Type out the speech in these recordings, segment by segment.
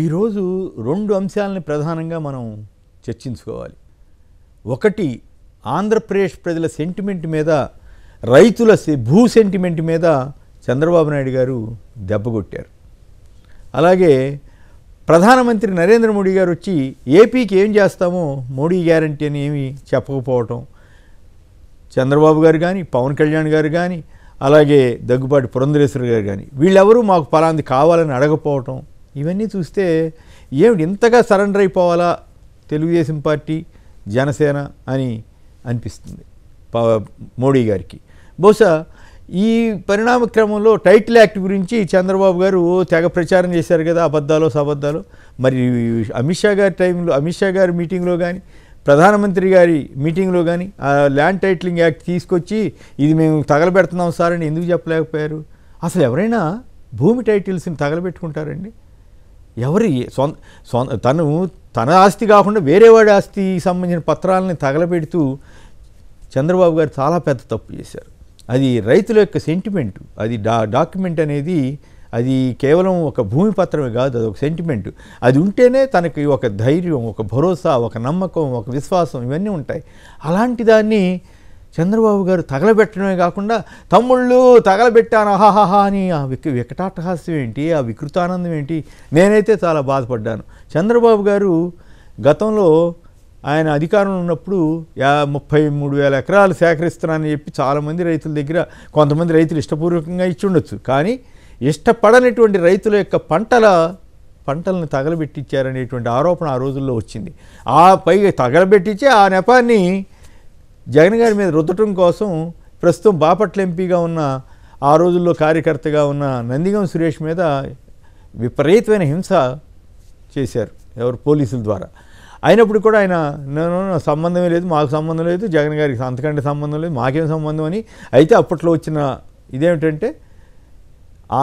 ఈరోజు రెండు అంశాలని ప్రధానంగా మనం చర్చించుకోవాలి ఒకటి ఆంధ్రప్రదేశ్ ప్రజల సెంటిమెంట్ మీద రైతుల భూ సెంటిమెంట్ మీద చంద్రబాబు నాయుడు గారు కొట్టారు అలాగే ప్రధానమంత్రి నరేంద్ర మోడీ గారు వచ్చి ఏపీకి ఏం చేస్తామో మోడీ గ్యారంటీ అని ఏమి చెప్పకపోవటం చంద్రబాబు గారు కానీ పవన్ కళ్యాణ్ గారు కానీ అలాగే దగ్గుబాటి పురంధరేశ్వర గారు కానీ వీళ్ళెవరూ మాకు పలాంది కావాలని అడగపోవటం ఇవన్నీ చూస్తే ఏమిటి ఇంతగా సరెండర్ అయిపోవాలా తెలుగుదేశం పార్టీ జనసేన అని అనిపిస్తుంది మోడీ గారికి బహుశా ఈ పరిణామ క్రమంలో టైటిల్ యాక్ట్ గురించి చంద్రబాబు గారు తెగ ప్రచారం చేశారు కదా అబద్ధాలు సబద్ధాలు మరి అమిత్ షా గారి టైంలో అమిత్ షా గారి మీటింగ్లో కానీ ప్రధానమంత్రి గారి మీటింగ్లో కానీ ఆ ల్యాండ్ టైటిలింగ్ యాక్ట్ తీసుకొచ్చి ఇది మేము తగలబెడుతున్నాం సార్ అని ఎందుకు చెప్పలేకపోయారు అసలు ఎవరైనా భూమి టైటిల్స్ని తగలబెట్టుకుంటారండి ఎవరి సొంత తను తన ఆస్తి కాకుండా వేరేవాడి ఆస్తి సంబంధించిన పత్రాలని తగలబెడుతూ చంద్రబాబు గారు చాలా పెద్ద తప్పు చేశారు అది రైతుల యొక్క సెంటిమెంట్ అది డా డాక్యుమెంట్ అనేది అది కేవలం ఒక భూమి పత్రమే కాదు అది ఒక సెంటిమెంట్ అది ఉంటేనే తనకి ఒక ధైర్యం ఒక భరోసా ఒక నమ్మకం ఒక విశ్వాసం ఇవన్నీ ఉంటాయి అలాంటి దాన్ని చంద్రబాబు గారు తగలబెట్టడమే కాకుండా తమ్ముళ్ళు తగలబెట్టాను హాహాహా అని ఆ విక వికటాటహాస్యం ఏంటి ఆ వికృతానందం ఏంటి నేనైతే చాలా బాధపడ్డాను చంద్రబాబు గారు గతంలో ఆయన అధికారంలో ఉన్నప్పుడు యా ముప్పై మూడు వేల ఎకరాలు సేకరిస్తున్నానని చెప్పి చాలామంది రైతుల దగ్గర కొంతమంది రైతులు ఇష్టపూర్వకంగా ఇచ్చి ఉండొచ్చు కానీ ఇష్టపడనటువంటి రైతుల యొక్క పంటల పంటలను తగలబెట్టించారనేటువంటి ఆరోపణ ఆ రోజుల్లో వచ్చింది ఆ పైగా తగలబెట్టించి ఆ నెపాన్ని జగన్ గారి మీద రుద్దటం కోసం ప్రస్తుతం బాపట్ల ఎంపీగా ఉన్న ఆ రోజుల్లో కార్యకర్తగా ఉన్న నందిగం సురేష్ మీద విపరీతమైన హింస చేశారు ఎవరు పోలీసుల ద్వారా అయినప్పుడు కూడా ఆయన నేను సంబంధమే లేదు మాకు సంబంధం లేదు జగన్ గారికి అంతకంటే సంబంధం లేదు మాకేం సంబంధం అని అయితే అప్పట్లో వచ్చిన ఇదేమిటంటే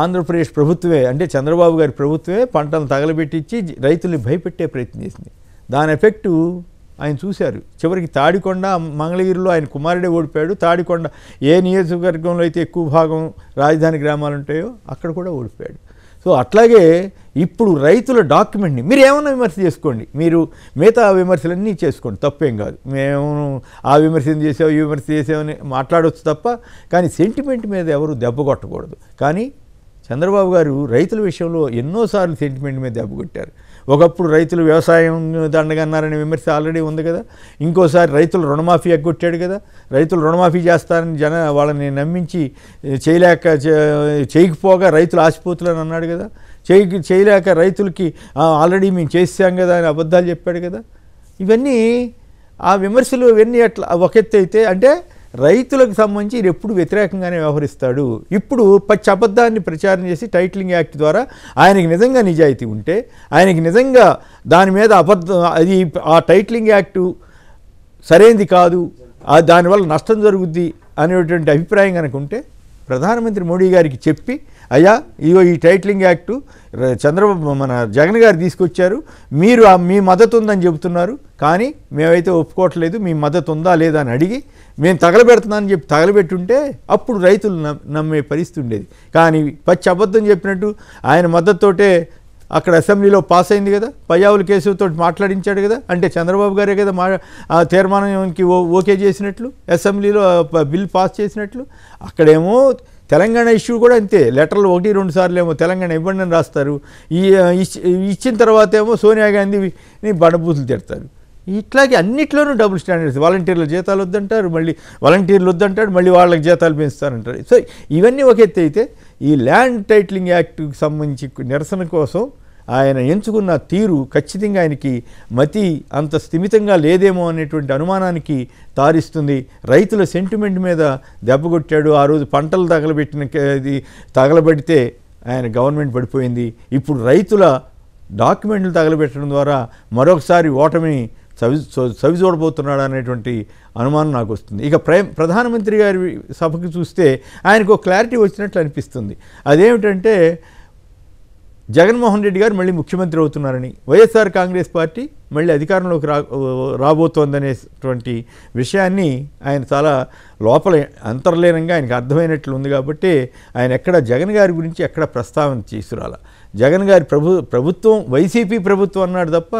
ఆంధ్రప్రదేశ్ ప్రభుత్వమే అంటే చంద్రబాబు గారి ప్రభుత్వమే పంటను తగలబెట్టించి రైతుల్ని భయపెట్టే ప్రయత్నం చేసింది దాని ఎఫెక్టు ఆయన చూశారు చివరికి తాడికొండ మంగళగిరిలో ఆయన కుమారుడే ఓడిపోయాడు తాడికొండ ఏ నియోజకవర్గంలో అయితే ఎక్కువ భాగం రాజధాని గ్రామాలు ఉంటాయో అక్కడ కూడా ఓడిపోయాడు సో అట్లాగే ఇప్పుడు రైతుల డాక్యుమెంట్ని మీరు ఏమైనా విమర్శ చేసుకోండి మీరు మిగతా విమర్శలన్నీ చేసుకోండి తప్పేం కాదు మేము ఆ విమర్శ చేసావు ఈ విమర్శ చేసామని మాట్లాడవచ్చు తప్ప కానీ సెంటిమెంట్ మీద ఎవరు దెబ్బ కొట్టకూడదు కానీ చంద్రబాబు గారు రైతుల విషయంలో ఎన్నోసార్లు సెంటిమెంట్ మీద దెబ్బ కొట్టారు ఒకప్పుడు రైతులు వ్యవసాయం దండగన్నారనే విమర్శ ఆల్రెడీ ఉంది కదా ఇంకోసారి రైతులు రుణమాఫీ ఎగ్గొట్టాడు కదా రైతులు రుణమాఫీ చేస్తారని జన వాళ్ళని నమ్మించి చేయలేక చేయకపోగా రైతులు ఆసిపోతులని అన్నాడు కదా చేయ చేయలేక రైతులకి ఆల్రెడీ మేము చేసాం కదా అని అబద్ధాలు చెప్పాడు కదా ఇవన్నీ ఆ విమర్శలు ఇవన్నీ అట్లా ఒక ఎత్తు అయితే అంటే రైతులకు సంబంధించి ఎప్పుడు వ్యతిరేకంగానే వ్యవహరిస్తాడు ఇప్పుడు పచ్చి అబద్ధాన్ని ప్రచారం చేసి టైటిలింగ్ యాక్ట్ ద్వారా ఆయనకి నిజంగా నిజాయితీ ఉంటే ఆయనకి నిజంగా దాని మీద అబద్ధం అది ఆ టైటిలింగ్ యాక్టు సరైనది కాదు దానివల్ల నష్టం జరుగుద్ది అనేటువంటి అభిప్రాయం కనుక ఉంటే ప్రధానమంత్రి మోడీ గారికి చెప్పి అయ్యా ఇగో ఈ టైటిలింగ్ యాక్టు చంద్రబాబు మన జగన్ గారు తీసుకొచ్చారు మీరు మీ మద్దతు ఉందని చెబుతున్నారు కానీ మేమైతే ఒప్పుకోవట్లేదు మీ మద్దతు ఉందా లేదా అని అడిగి మేము తగలబెడుతున్నానని చెప్పి తగలబెట్టుంటే అప్పుడు రైతులు నమ్మే పరిస్థితి ఉండేది కానీ పచ్చి అబద్ధం చెప్పినట్టు ఆయన మద్దతుతోటే అక్కడ అసెంబ్లీలో పాస్ అయింది కదా పయ్యావుల కేసుతో మాట్లాడించాడు కదా అంటే చంద్రబాబు గారే కదా మా తీర్మానానికి ఓకే చేసినట్లు అసెంబ్లీలో బిల్ పాస్ చేసినట్లు అక్కడేమో తెలంగాణ ఇష్యూ కూడా అంతే లెటర్లు ఒకటి రెండు సార్లు ఏమో తెలంగాణ ఇవ్వండి అని రాస్తారు ఈ ఇచ్చిన తర్వాత ఏమో సోనియా గాంధీని బండబూతులు తిడతారు ఇట్లాగే అన్నిట్లోనూ డబుల్ స్టాండర్డ్స్ వాలంటీర్ల జీతాలు వద్దంటారు మళ్ళీ వాలంటీర్లు వద్దంటారు మళ్ళీ వాళ్ళకి జీతాలు పెంచుతారంటారు సో ఇవన్నీ ఒక ఎత్తు అయితే ఈ ల్యాండ్ టైటిలింగ్ యాక్ట్కి సంబంధించి నిరసన కోసం ఆయన ఎంచుకున్న తీరు ఖచ్చితంగా ఆయనకి మతి అంత స్థిమితంగా లేదేమో అనేటువంటి అనుమానానికి తారిస్తుంది రైతుల సెంటిమెంట్ మీద దెబ్బగొట్టాడు ఆ రోజు పంటలు తగలబెట్టిన ఇది తగలబడితే ఆయన గవర్నమెంట్ పడిపోయింది ఇప్పుడు రైతుల డాక్యుమెంట్లు తగలబెట్టడం ద్వారా మరొకసారి ఓటమిని చవి చవి చూడబోతున్నాడు అనేటువంటి అనుమానం నాకు వస్తుంది ఇక ప్ర ప్రధానమంత్రి గారి సభకు చూస్తే ఆయనకు క్లారిటీ వచ్చినట్లు అనిపిస్తుంది అదేమిటంటే జగన్మోహన్ రెడ్డి గారు మళ్ళీ ముఖ్యమంత్రి అవుతున్నారని వైఎస్ఆర్ కాంగ్రెస్ పార్టీ మళ్ళీ అధికారంలోకి రా రాబోతోందనేటువంటి విషయాన్ని ఆయన చాలా లోపల అంతర్లీనంగా ఆయనకు అర్థమైనట్లు ఉంది కాబట్టి ఆయన ఎక్కడ జగన్ గారి గురించి ఎక్కడ ప్రస్తావన తీసుకురాల జగన్ గారి ప్రభు ప్రభుత్వం వైసీపీ ప్రభుత్వం అన్నాడు తప్ప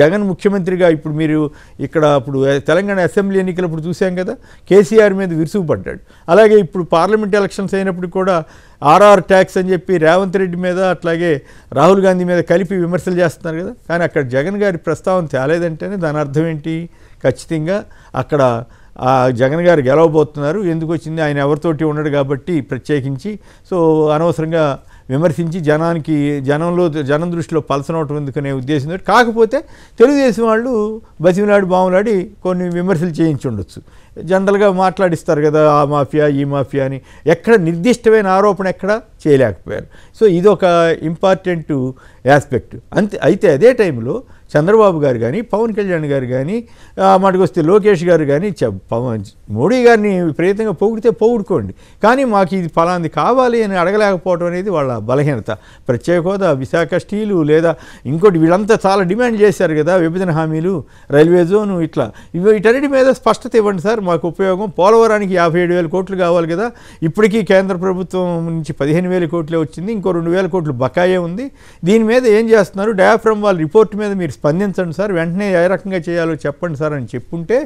జగన్ ముఖ్యమంత్రిగా ఇప్పుడు మీరు ఇక్కడ అప్పుడు తెలంగాణ అసెంబ్లీ ఎన్నికలు ఇప్పుడు చూసాం కదా కేసీఆర్ మీద విరుసుగుపడ్డాడు అలాగే ఇప్పుడు పార్లమెంట్ ఎలక్షన్స్ అయినప్పుడు కూడా ఆర్ఆర్ ట్యాక్స్ అని చెప్పి రేవంత్ రెడ్డి మీద అట్లాగే రాహుల్ గాంధీ మీద కలిపి విమర్శలు చేస్తున్నారు కదా కానీ అక్కడ జగన్ గారి ప్రస్తావన తేలేదంటేనే దాని అర్థం ఏంటి ఖచ్చితంగా అక్కడ జగన్ గారు గెలవబోతున్నారు ఎందుకు వచ్చింది ఆయన ఎవరితోటి ఉన్నాడు కాబట్టి ప్రత్యేకించి సో అనవసరంగా విమర్శించి జనానికి జనంలో జనం దృష్టిలో పలసనవటం ఎందుకనే ఉద్దేశం కాకపోతే తెలుగుదేశం వాళ్ళు బసిమిలాడి బాములాడి కొన్ని విమర్శలు చేయించుండొచ్చు జనరల్గా మాట్లాడిస్తారు కదా ఆ మాఫియా ఈ మాఫియా అని ఎక్కడ నిర్దిష్టమైన ఆరోపణ ఎక్కడ చేయలేకపోయారు సో ఇది ఒక ఇంపార్టెంట్ ఆస్పెక్ట్ అంతే అయితే అదే టైంలో చంద్రబాబు గారు కానీ పవన్ కళ్యాణ్ గారు కానీ వస్తే లోకేష్ గారు కానీ పవన్ మోడీ గారిని విపరీతంగా పొగిడితే పొగుడుకోండి కానీ మాకు ఇది ఫలాంది కావాలి అని అడగలేకపోవడం అనేది వాళ్ళ బలహీనత ప్రత్యేక హోదా విశాఖ స్టీలు లేదా ఇంకోటి వీళ్ళంతా చాలా డిమాండ్ చేశారు కదా విభజన హామీలు రైల్వే జోను ఇట్లా ఇవి వీటన్నిటి మీద స్పష్టత ఇవ్వండి సార్ మాకు ఉపయోగం పోలవరానికి యాభై ఏడు వేల కోట్లు కావాలి కదా ఇప్పటికీ కేంద్ర ప్రభుత్వం నుంచి పదిహేను వేల కోట్లే వచ్చింది ఇంకో రెండు వేల కోట్లు బకాయే ఉంది దీని మీద ఏం చేస్తున్నారు డయాఫ్రమ్ వాళ్ళ రిపోర్ట్ మీద మీరు స్పందించండి సార్ వెంటనే ఏ రకంగా చేయాలో చెప్పండి సార్ అని చెప్పుంటే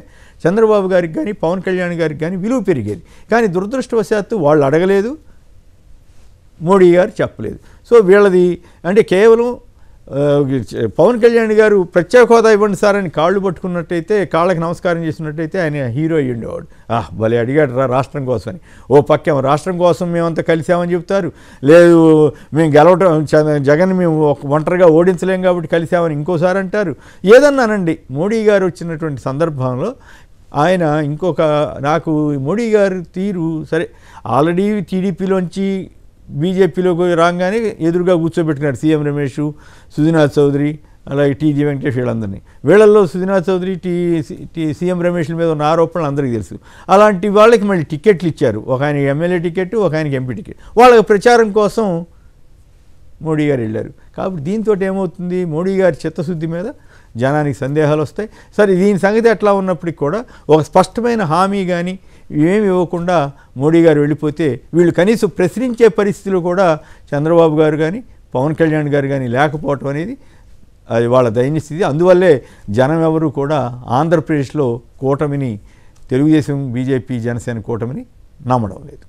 చంద్రబాబు గారికి కానీ పవన్ కళ్యాణ్ గారికి కానీ విలువ పెరిగేది కానీ దురదృష్టవశాత్తు వాళ్ళు అడగలేదు మోడీ గారు చెప్పలేదు సో వీళ్ళది అంటే కేవలం పవన్ కళ్యాణ్ గారు ప్రత్యేక హోదా ఇవ్వండి సార్ అని కాళ్ళు పట్టుకున్నట్టయితే కాళ్ళకి నమస్కారం చేసినట్టయితే ఆయన హీరో అయ్యి ఉండేవాడు ఆహ్ భలే అడిగాడు రా రాష్ట్రం కోసం అని ఓ పక్కేమో రాష్ట్రం కోసం మేమంతా కలిసామని చెప్తారు లేదు మేము గెలవటం జగన్ మేము ఒంటరిగా ఓడించలేం కాబట్టి కలిసామని ఇంకోసారి అంటారు ఏదన్నానండి మోడీ గారు వచ్చినటువంటి సందర్భంలో ఆయన ఇంకొక నాకు మోడీ గారు తీరు సరే ఆల్రెడీ టీడీపీలోంచి బీజేపీలోకి రాగానే ఎదురుగా కూర్చోబెట్టుకున్నాడు సీఎం రమేష్ సుధీనాథ్ చౌదరి అలాగే టీజీ వెంకటేష్ వీళ్ళందరినీ వీళ్ళల్లో Sudhinath Chowdary T T CM రమేష్ల మీద ఉన్న ఆరోపణలు అందరికీ తెలుసు అలాంటి వాళ్ళకి మళ్ళీ టికెట్లు ఇచ్చారు ఒక ఆయనకి ఎమ్మెల్యే టికెట్ ఒక ఆయనకి ఎంపీ టికెట్ వాళ్ళకి ప్రచారం కోసం మోడీ గారు వెళ్ళారు కాబట్టి దీంతో ఏమవుతుంది మోడీ గారి చిత్తశుద్ధి మీద జనానికి సందేహాలు వస్తాయి సరే దీని సంగతి ఎట్లా ఉన్నప్పటికి కూడా ఒక స్పష్టమైన హామీ కానీ ఏమి ఇవ్వకుండా మోడీ గారు వెళ్ళిపోతే వీళ్ళు కనీసం ప్రశ్నించే పరిస్థితులు కూడా చంద్రబాబు గారు కానీ పవన్ కళ్యాణ్ గారు కానీ లేకపోవటం అనేది అది వాళ్ళ దయనిస్థితి అందువల్లే జనం ఎవరు కూడా ఆంధ్రప్రదేశ్లో కూటమిని తెలుగుదేశం బీజేపీ జనసేన కూటమిని నమ్మడం లేదు